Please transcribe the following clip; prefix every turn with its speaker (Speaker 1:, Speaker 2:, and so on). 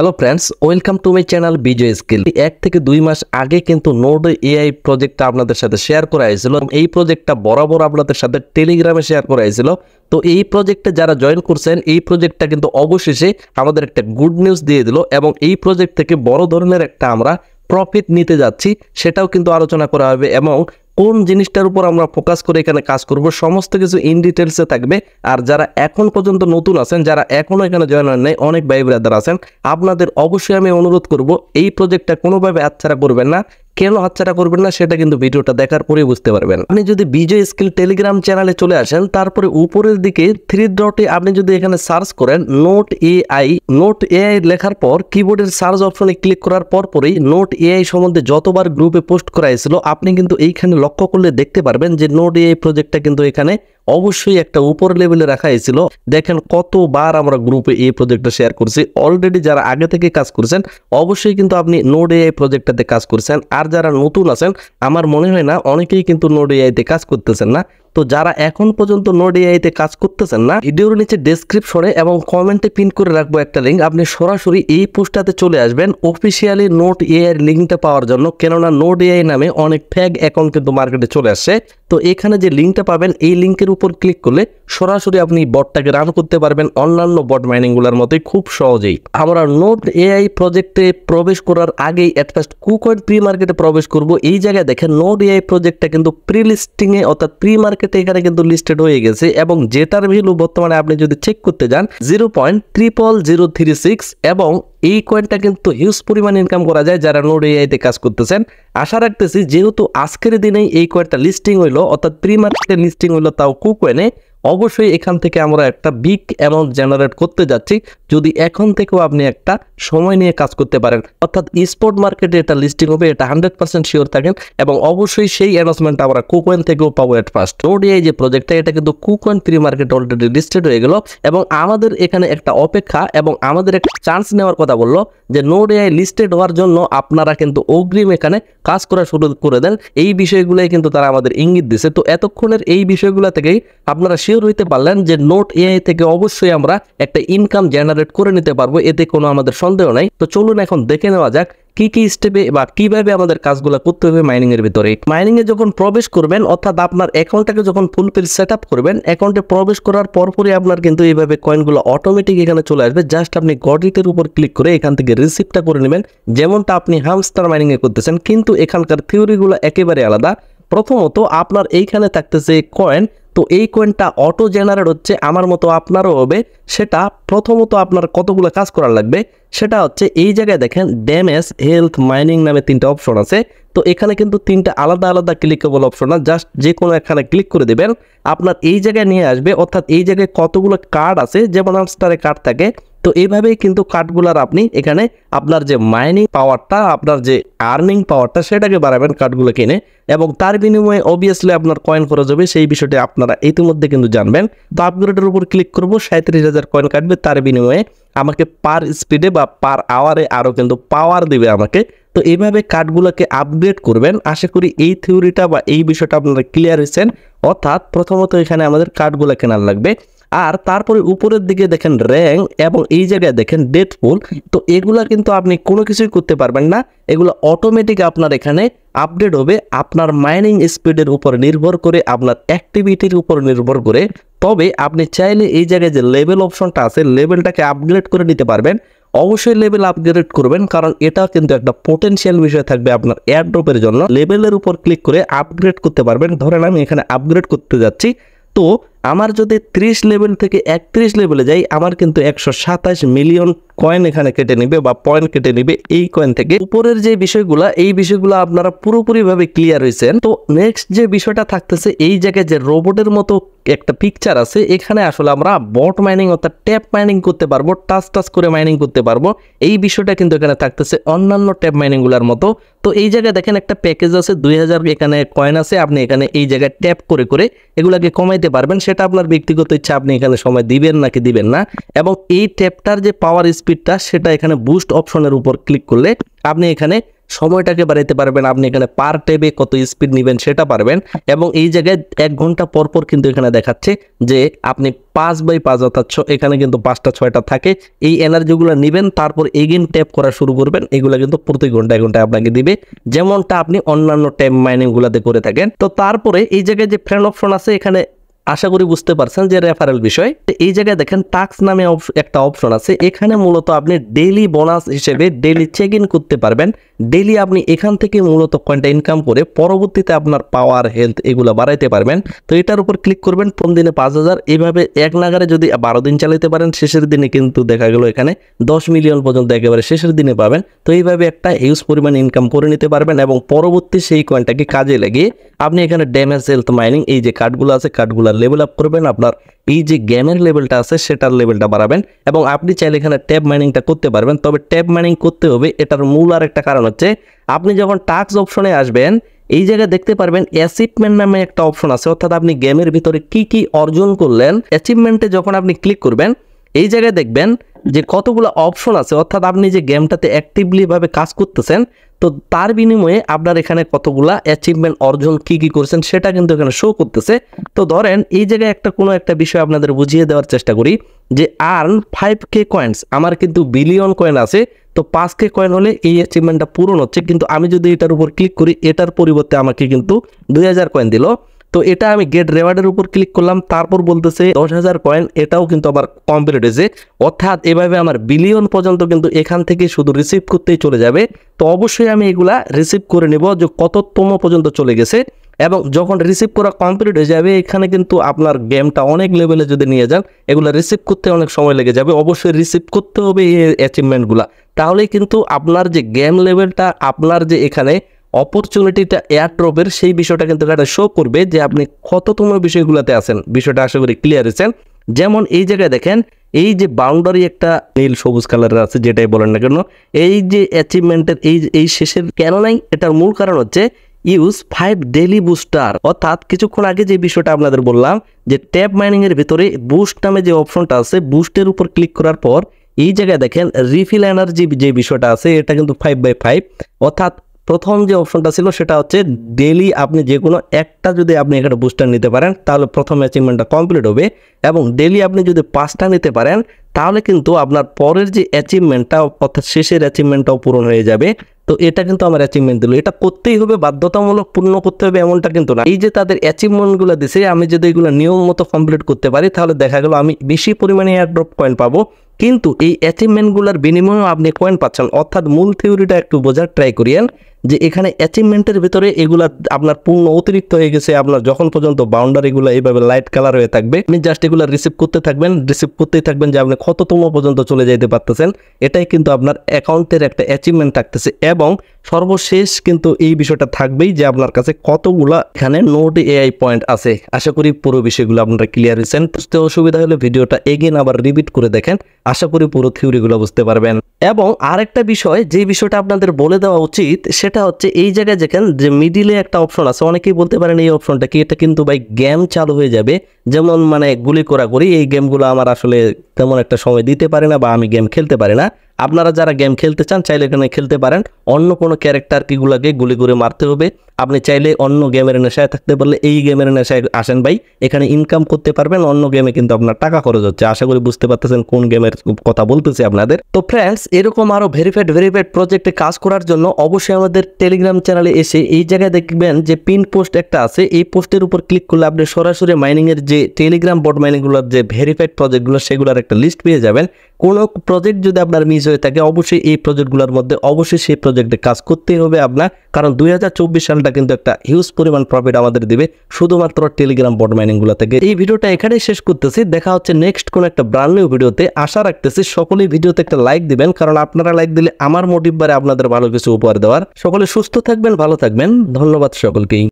Speaker 1: hello friends welcome to my channel Bijoy skill এক থেকে দুই মাস আগে কিন্তু নোড এআই প্রজেক্টটা আপনাদের সাথে শেয়ার করা হয়েছিল এই প্রজেক্টটা বরাবর আপনাদের সাথে টেলিগ্রামে শেয়ার করা হয়েছিল তো এই প্রজেক্টে যারা জয়েন করছেন এই প্রজেক্টটা কিন্তু অবশেষে আমাদের একটা গুড নিউজ দিয়ে দিল এবং এই প্রজেক্ট থেকে বড় ধরনের একটা আমরা প্রফিট নিতে যাচ্ছি সেটাও কিন্তু আলোচনা করা হবে এবং কোন জিনিসটার উপর আমরা ফোকাস করে এখানে কাজ করব সমস্ত কিছু ইন ডিটেলসে থাকবে আর যারা এখন পর্যন্ত নতুন আছেন যারা এখনও এখানে জয়েন হয় নাই অনেক ভাই ব্রাদার আছেন আপনাদের অবশ্যই আমি অনুরোধ করব এই প্রজেক্টটা কোনোভাবে ছাড়া করবেন না কেন হাতছাড়া করবেন না সেটা কিন্তু ভিডিওটা দেখার পরে বুঝতে পারবেন আপনি যদি বিজয় স্কিল টেলিগ্রাম চ্যানেলে চলে আসেন তারপরে উপরের দিকে থ্রি ডটে আপনি যদি এখানে সার্চ করেন নোট এআই নোট এআই লেখার পর কিবোর্ডের সার্চ অপশনে ক্লিক করার পর পরেই নোট এআই সম্বন্ধে যতবার গ্রুপে পোস্ট করা হয়েছিল আপনি কিন্তু এইখানে লক্ষ্য করলে দেখতে পারবেন যে নোট এআই প্রজেক্টটা কিন্তু এখানে অবশ্যই একটা উপর লেভেলে রাখা হয়েছিল দেখেন কতবার আমরা গ্রুপে এই প্রজেক্টটা শেয়ার করছি অলরেডি যারা আগে থেকে কাজ করছেন অবশ্যই কিন্তু আপনি নোড এআই প্রজেক্টটাতে কাজ করছেন আর যারা নতুন আছেন আমার মনে হয় না অনেকেই কিন্তু নোড এআইতে কাজ করতেছেন না তো যারা এখন পর্যন্ত নোড এআইতে কাজ করতেছেন না ভিডিওর নিচে ডেসক্রিপশনে এবং কমেন্টে পিন করে রাখবো একটা লিঙ্ক আপনি সরাসরি এই পোস্টটাতে চলে আসবেন অফিসিয়ালি নোট এআই লিঙ্কটা পাওয়ার জন্য কেননা নোট এআই নামে অনেক ফ্যাগ অ্যাকাউন্ট কিন্তু মার্কেটে চলে আসছে তো এখানে যে লিঙ্কটা পাবেন এই লিঙ্কের উপর ক্লিক করলে সরাসরি আপনি বটটাকে রান করতে পারবেন অন্যান্য বট মাইনিংগুলোর মতোই খুব সহজেই আমরা নোট এআই প্রজেক্টে প্রবেশ করার আগেই অ্যাটফাস্ট কুকয়েন প্রি মার্কেটে প্রবেশ করব এই জায়গায় দেখেন নোট এআই প্রজেক্টটা কিন্তু প্রি লিস্টিংয়ে অর্থাৎ প্রি মার্কেট মার্কেটে এখানে কিন্তু লিস্টেড হয়ে গেছে এবং যেটার ভ্যালু বর্তমানে আপনি যদি চেক করতে যান zero point zero three six এবং এই কয়েনটা কিন্তু হিউজ পরিমাণ ইনকাম করা যায় যারা নোড এআইতে কাজ করতেছেন আশা রাখতেছি যেহেতু আজকের দিনেই এই কয়েনটা লিস্টিং হইলো অর্থাৎ প্রি মার্কেটে লিস্টিং হইলো তাও কু অবশ্যই এখান থেকে আমরা একটা বিগ অ্যামাউন্ট জেনারেট করতে যাচ্ছি যদি এখন থেকেও আপনি একটা সময় নিয়ে কাজ করতে পারেন অর্থাৎ স্পট মার্কেটে এটা লিস্টিং হবে এটা হান্ড্রেড পার্সেন্ট শিওর থাকেন এবং অবশ্যই সেই অ্যানাউন্সমেন্ট আমরা কুকোয়েন থেকেও পাবো এট ফার্স্ট ওডিআই যে প্রজেক্টটা এটা কিন্তু KuCoin free market already listed হয়ে গেল এবং আমাদের এখানে একটা অপেক্ষা এবং আমাদের একটা চান্স নেওয়ার কথা বললো যে নোড এআই লিস্টেড হওয়ার জন্য আপনারা কিন্তু অগ্রিম এখানে কাজ করা শুরু করে দেন এই বিষয়গুলোই কিন্তু তারা আমাদের ইঙ্গিত দিছে তো এতক্ষণের এই বিষয়গুলো থেকেই আপনারা শিওর হইতে পারলেন যে নোট এআই থেকে অবশ্যই আমরা একটা ইনকাম জেনারেট করে নিতে পারবো এতে কোনো আমাদের সন্দেহ নাই তো চলুন এখন দেখে নেওয়া যাক কি কি স্টেপে বা কিভাবে আমাদের কাজগুলো করতে হবে মাইনিং এর ভিতরে মাইনিং এ যখন প্রবেশ করবেন অর্থাৎ আপনার অ্যাকাউন্টটাকে যখন ফুলফিল সেট আপ করবেন অ্যাকাউন্টে প্রবেশ করার পরপরই আপনার কিন্তু এইভাবে কয়েনগুলো অটোমেটিক এখানে চলে আসবে জাস্ট আপনি গডিটের উপর ক্লিক করে এখান থেকে রিসিপ্টটা করে নেবেন যেমনটা আপনি হামস্টার মাইনিং এ করতেছেন কিন্তু এখানকার থিওরিগুলো একেবারে আলাদা প্রথমত আপনার এইখানে থাকতেছে কয়েন তো এই কয়েনটা অটো জেনারেট হচ্ছে আমার মতো আপনারও হবে সেটা প্রথমত আপনার কতগুলো কাজ করার লাগবে সেটা হচ্ছে এই জায়গায় দেখেন ড্যামেজ হেলথ মাইনিং নামে তিনটা অপশন আছে তো এখানে কিন্তু তিনটা আলাদা আলাদা ক্লিকেবল অপশন না জাস্ট যে কোনো এখানে ক্লিক করে দেবেন আপনার এই জায়গায় নিয়ে আসবে অর্থাৎ এই জায়গায় কতগুলো কার্ড আছে যেমন স্টারে কার্ড থাকে তো এইভাবেই কিন্তু কার্ডগুলার আপনি এখানে আপনার যে মাইনিং পাওয়ারটা আপনার যে আর্নিং পাওয়ারটা সেটাকে বাড়াবেন কার্ডগুলো কিনে এবং তার বিনিময়ে অবভিয়াসলি আপনার কয়েন খরচ হবে সেই বিষয়টি আপনারা ইতিমধ্যে কিন্তু জানবেন তো আপগ্রেডের উপর ক্লিক করবো সাঁত্রিশ হাজার কয়েন কাটবে তার বিনিময়ে আমাকে পার স্পিডে বা পার আওয়ারে আরও কিন্তু পাওয়ার দেবে আমাকে তো এইভাবে কার্ডগুলোকে আপগ্রেড করবেন আশা করি এই থিওরিটা বা এই বিষয়টা আপনারা ক্লিয়ার হয়েছেন অর্থাৎ প্রথমত এখানে আমাদের কার্ডগুলো কেনার লাগবে আর তারপরে উপরের দিকে দেখেন র্যাঙ্ক এবং এই জায়গায় দেখেন পুল তো এগুলা কিন্তু আপনি কোনো কিছুই করতে পারবেন না এগুলো অটোমেটিক আপনার এখানে আপডেট হবে আপনার মাইনিং স্পিডের উপর নির্ভর করে আপনার অ্যাক্টিভিটির উপর নির্ভর করে তবে আপনি চাইলে এই জায়গায় যে লেভেল অপশনটা আছে লেভেলটাকে আপগ্রেড করে নিতে পারবেন অবশ্যই লেভেল আপগ্রেড করবেন কারণ এটা কিন্তু একটা পোটেন্সিয়াল বিষয় থাকবে আপনার এয়ারড্রপের জন্য লেভেলের উপর ক্লিক করে আপগ্রেড করতে পারবেন ধরেন আমি এখানে আপগ্রেড করতে যাচ্ছি তো আমার যদি 30 লেভেল থেকে একত্রিশ লেভেলে যাই আমার কিন্তু একশো সাতাশ মিলিয়ন কয়েন এখানে কেটে নিবে বা পয়েন্ট কেটে নিবে এই কয়েন থেকে উপরের যে বিষয়গুলো এই বিষয়গুলো আপনারা পুরোপুরিভাবে ক্লিয়ার হয়েছেন তো নেক্সট যে বিষয়টা থাকতেছে এই জায়গায় যে রোবটের মতো একটা পিকচার আছে এখানে আসলে আমরা বট মাইনিং অর্থাৎ ট্যাপ মাইনিং করতে পারবো টাচ টাচ করে মাইনিং করতে পারবো এই বিষয়টা কিন্তু এখানে থাকতেছে অন্যান্য ট্যাপ মাইনিংগুলোর মতো তো এই জায়গায় দেখেন একটা প্যাকেজ আছে দুই এখানে কয়েন আছে আপনি এখানে এই জায়গায় ট্যাপ করে করে এগুলাকে কমাইতে পারবেন সেটা আপনার ব্যক্তিগত ইচ্ছা আপনি এখানে সময় দিবেন নাকি দিবেন না এবং এই ট্যাপটার যে পাওয়ার স্পিডটা সেটা এখানে বুস্ট অপশনের উপর ক্লিক করলে আপনি এখানে সময়টাকে বাড়াইতে পারবেন আপনি এখানে পার ট্যাবে কত স্পিড নেবেন সেটা পারবেন এবং এই জায়গায় এক ঘন্টা পরপর কিন্তু এখানে দেখাচ্ছে যে আপনি পাঁচ বাই পাঁচ অর্থাৎ এখানে কিন্তু পাঁচটা ছয়টা থাকে এই এনার্জিগুলো নেবেন তারপর এগেন ট্যাপ করা শুরু করবেন এগুলো কিন্তু প্রতি ঘন্টা এক ঘন্টায় আপনাকে দিবে যেমনটা আপনি অন্যান্য ট্যাপ মাইনিংগুলোতে করে থাকেন তো তারপরে এই জায়গায় যে ফ্রেন্ড অপশন আছে এখানে আশা করি বুঝতে পারছেন যে রেফারেল বিষয় এই জায়গায় দেখেন টাক্স নামে একটা অপশন আছে এখানে মূলত আপনি ডেইলি বোনাস হিসেবে ডেইলি চেক ইন করতে পারবেন ডেলি আপনি এখান থেকে মূলত কয়েনটা ইনকাম করে পরবর্তীতে আপনার পাওয়ার হেলথ এগুলো বাড়াইতে পারবেন তো এটার উপর ক্লিক করবেন প্রথম দিনে পাঁচ হাজার এভাবে এক নাগারে যদি বারো দিন চালাতে পারেন শেষের দিনে কিন্তু দেখা গেল এখানে দশ মিলিয়ন পর্যন্ত একেবারে শেষের দিনে পাবেন তো এইভাবে একটা হিউজ পরিমাণ ইনকাম করে নিতে পারবেন এবং পরবর্তী সেই কয়েনটাকে কাজে লাগিয়ে আপনি এখানে ড্যামেজ হেলথ মাইনিং এই যে কার্ডগুলো আছে কার্ডগুলো লেভেল আপ করবেন আপনার এই যে গ্যামের লেভেলটা আছে সেটার লেভেলটা বাড়াবেন এবং আপনি চাইলে এখানে ট্যাপ মাইনিংটা করতে পারবেন তবে ট্যাপ মাইনিং করতে হবে এটার মূল আর একটা কারণ হচ্ছে আপনি যখন টাস্ক অপশনে আসবেন এই জায়গায় দেখতে পারবেন অ্যাচিভমেন্ট নামে একটা অপশন আছে অর্থাৎ আপনি গেমের ভিতরে কি কি অর্জন করলেন অ্যাচিভমেন্টে যখন আপনি ক্লিক করবেন এই জায়গায় দেখবেন যে কতগুলো অপশন আছে অর্থাৎ আপনি যে গেমটাতে অ্যাক্টিভলিভাবে কাজ করতেছেন তো তার বিনিময়ে আপনার এখানে কতগুলা অ্যাচিভমেন্ট অর্জন কি কি করেছেন সেটা কিন্তু এখানে শো করতেছে তো ধরেন এই জায়গায় একটা কোনো একটা বিষয় আপনাদের বুঝিয়ে দেওয়ার চেষ্টা করি যে আর্ন ফাইভ কে কয়েন্স আমার কিন্তু বিলিয়ন কয়েন আছে তো পাঁচ কে কয়েন হলে এই অ্যাচিভমেন্টটা পূরণ হচ্ছে কিন্তু আমি যদি এটার উপর ক্লিক করি এটার পরিবর্তে আমাকে কিন্তু দুই হাজার কয়েন দিল তো এটা আমি গেট রেওয়ার্ডের উপর ক্লিক করলাম তারপর বলতেছে দশ হাজার কয়েন এটাও কিন্তু আমার কমপ্লিট হয়েছে অর্থাৎ এভাবে আমার বিলিয়ন পর্যন্ত কিন্তু এখান থেকে শুধু রিসিভ করতেই চলে যাবে তো অবশ্যই আমি এগুলা রিসিভ করে নেব যে কততম পর্যন্ত চলে গেছে এবং যখন রিসিভ করা কমপ্লিট হয়ে যাবে এখানে কিন্তু আপনার গেমটা অনেক লেভেলে যদি নিয়ে যান এগুলো রিসিভ করতে অনেক সময় লেগে যাবে অবশ্যই রিসিভ করতে হবে এই অ্যাচিভমেন্টগুলো তাহলে কিন্তু আপনার যে গেম লেভেলটা আপনার যে এখানে অপরচুনিটিটা এয়ারড্রপের সেই বিষয়টা কিন্তু এটা শো করবে যে আপনি কততম বিষয়গুলোতে আছেন বিষয়টা আশা করি ক্লিয়ার হয়েছেন যেমন এই জায়গায় দেখেন এই যে বাউন্ডারি একটা নীল সবুজ কালারের আছে যেটাই বলেন না কেন এই যে অ্যাচিভমেন্টের এই এই শেষের কেন নাই এটার মূল কারণ হচ্ছে ইউজ ফাইভ ডেলি বুস্টার অর্থাৎ কিছুক্ষণ আগে যে বিষয়টা আপনাদের বললাম যে ট্যাপ মাইনিংয়ের ভিতরে বুস্ট নামে যে অপশনটা আছে বুস্টের উপর ক্লিক করার পর এই জায়গায় দেখেন রিফিল এনার্জি যে বিষয়টা আছে এটা কিন্তু ফাইভ বাই ফাইভ অর্থাৎ প্রথম যে অপশনটা ছিল সেটা হচ্ছে ডেলি আপনি যে কোনো একটা যদি আপনি এখানে বুস্টার নিতে পারেন তাহলে প্রথম অ্যাচিভমেন্টটা কমপ্লিট হবে এবং ডেলি আপনি যদি পাঁচটা নিতে পারেন তাহলে কিন্তু আপনার পরের যে অ্যাচিভমেন্টটা অর্থাৎ শেষের অ্যাচিভমেন্টটাও পূরণ হয়ে যাবে তো এটা কিন্তু আমার অ্যাচিভমেন্ট দিল এটা করতেই হবে বাধ্যতামূলক পূর্ণ করতে হবে এমনটা কিন্তু না এই যে তাদের অ্যাচিভমেন্টগুলো দিছে আমি যদি এগুলো নিয়ম মতো কমপ্লিট করতে পারি তাহলে দেখা গেল আমি বেশি পরিমাণে এয়ারড্রপ কয়েন পাবো কিন্তু এই অ্যাচিভমেন্টগুলোর বিনিময়েও আপনি কয়েন পাচ্ছেন অর্থাৎ মূল থিওরিটা একটু বোঝার ট্রাই করিয়েন যে এখানে অ্যাচিভমেন্টের ভিতরে এগুলা আপনার পূর্ণ অতিরিক্ত হয়ে গেছে আপনার যখন পর্যন্ত বাউন্ডারিগুলো এইভাবে লাইট কালার হয়ে থাকবে আপনি জাস্ট এগুলো রিসিভ করতে থাকবেন রিসিভ করতেই থাকবেন যে আপনি কততম পর্যন্ত চলে যাইতে পারতেছেন এটাই কিন্তু আপনার অ্যাকাউন্টের একটা অ্যাচিভমেন্ট থাকতেছে এবং সর্বশেষ কিন্তু এই বিষয়টা থাকবেই যে আপনার কাছে কতগুলা এখানে নোট এআই পয়েন্ট আছে আশা করি পুরো বিষয়গুলো আপনারা ক্লিয়ার হয়েছেন বুঝতে অসুবিধা হলে ভিডিওটা এগেন আবার রিপিট করে দেখেন আশা করি পুরো থিওরিগুলো বুঝতে পারবেন এবং আরেকটা বিষয় যে বিষয়টা আপনাদের বলে দেওয়া উচিত সে জায়গাটা হচ্ছে এই জায়গায় দেখেন যে মিডিলে একটা অপশন আছে অনেকেই বলতে পারেন এই অপশনটা কি এটা কিন্তু ভাই গেম চালু হয়ে যাবে যেমন মানে গুলি করা করি এই গেমগুলো আমার আসলে তেমন একটা সময় দিতে পারে না বা আমি গেম খেলতে পারি না আপনারা যারা গেম খেলতে চান চাইলে এখানে খেলতে পারেন অন্য কোনো ক্যারেক্টার ক্যারেক্টারকিগুলোকে গুলি করে মারতে হবে আপনি চাইলে অন্য গেমের নেশায় থাকতে পারলে এই গেমের নেশায় আসেন ভাই এখানে ইনকাম করতে পারবেন অন্য গেমে কিন্তু আপনার টাকা খরচ হচ্ছে আশা করি বুঝতে পারতেছেন কোন গেমের কথা বলতেছি আপনাদের তো ফ্রেন্ডস এরকম আরও ভেরিফাইড ভেরিফাইড প্রজেক্টে কাজ করার জন্য অবশ্যই আমাদের টেলিগ্রাম চ্যানেলে এসে এই জায়গায় দেখবেন যে পিন পোস্ট একটা আছে এই পোস্টের উপর ক্লিক করলে আপনি সরাসরি মাইনিংয়ের যে টেলিগ্রাম বোর্ড মাইনিংগুলোর যে ভেরিফাইড প্রজেক্টগুলো সেগুলোর একটা লিস্ট পেয়ে যাবেন কোনো প্রজেক্ট যদি আপনার মিস হয়ে থাকে অবশ্যই এই প্রজেক্টগুলোর মধ্যে অবশ্যই সেই প্রজেক্টে কাজ করতেই হবে আপনার কারণ দুই সালটা কিন্তু একটা হিউজ পরিমাণ প্রফিট আমাদের দেবে শুধুমাত্র টেলিগ্রাম বট মাইনিংগুলো থেকে এই ভিডিওটা এখানেই শেষ করতেছি দেখা হচ্ছে নেক্সট কোনো একটা ব্রান্ড নিউ ভিডিওতে আশা রাখতেছি সকলেই ভিডিওতে একটা লাইক দিবেন কারণ আপনারা লাইক দিলে আমার মোটিভ বারে আপনাদের ভালো কিছু উপহার দেওয়ার সকলে সুস্থ থাকবেন ভালো থাকবেন ধন্যবাদ সকলকেই